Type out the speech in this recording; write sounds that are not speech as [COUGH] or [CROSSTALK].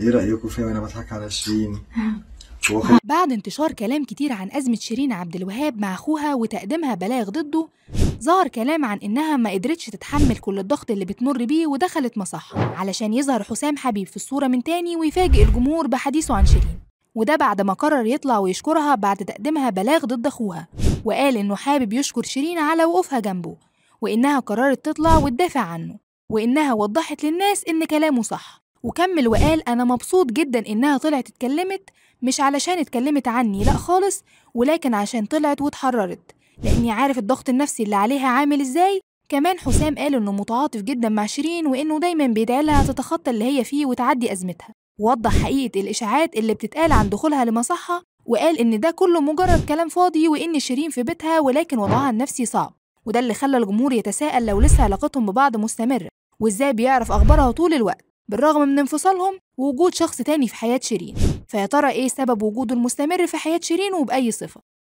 ايه رايكم فيها وانا بضحك على شيرين [LAUGHS] بعد انتشار كلام كتير عن أزمة شيرين عبد الوهاب مع أخوها وتقديمها بلاغ ضده ظهر كلام عن إنها ما قدرتش تتحمل كل الضغط اللي بتمر بيه ودخلت مصحة علشان يظهر حسام حبيب في الصورة من تاني ويفاجئ الجمهور بحديثه عن شيرين وده بعد ما قرر يطلع ويشكرها بعد تقديمها بلاغ ضد أخوها وقال إنه حابب يشكر شيرين على وقوفها جنبه وإنها قررت تطلع وتدافع عنه وإنها وضحت للناس إن كلامه صح وكمل وقال أنا مبسوط جدا إنها طلعت اتكلمت مش علشان اتكلمت عني لأ خالص ولكن عشان طلعت واتحررت لأني عارف الضغط النفسي اللي عليها عامل إزاي كمان حسام قال إنه متعاطف جدا مع شيرين وإنه دايما بيدعيلها تتخطى اللي هي فيه وتعدي أزمتها ووضح حقيقة الإشاعات اللي بتتقال عن دخولها لمصحة وقال إن ده كله مجرد كلام فاضي وإن شيرين في بيتها ولكن وضعها النفسي صعب وده اللي خلى الجمهور يتساءل لو لسه علاقتهم ببعض مستمرة وإزاي بيعرف أخبارها طول الوقت بالرغم من انفصالهم ووجود شخص تاني في حياة شيرين فيا ترى إيه سبب وجوده المستمر في حياة شيرين وبأي صفة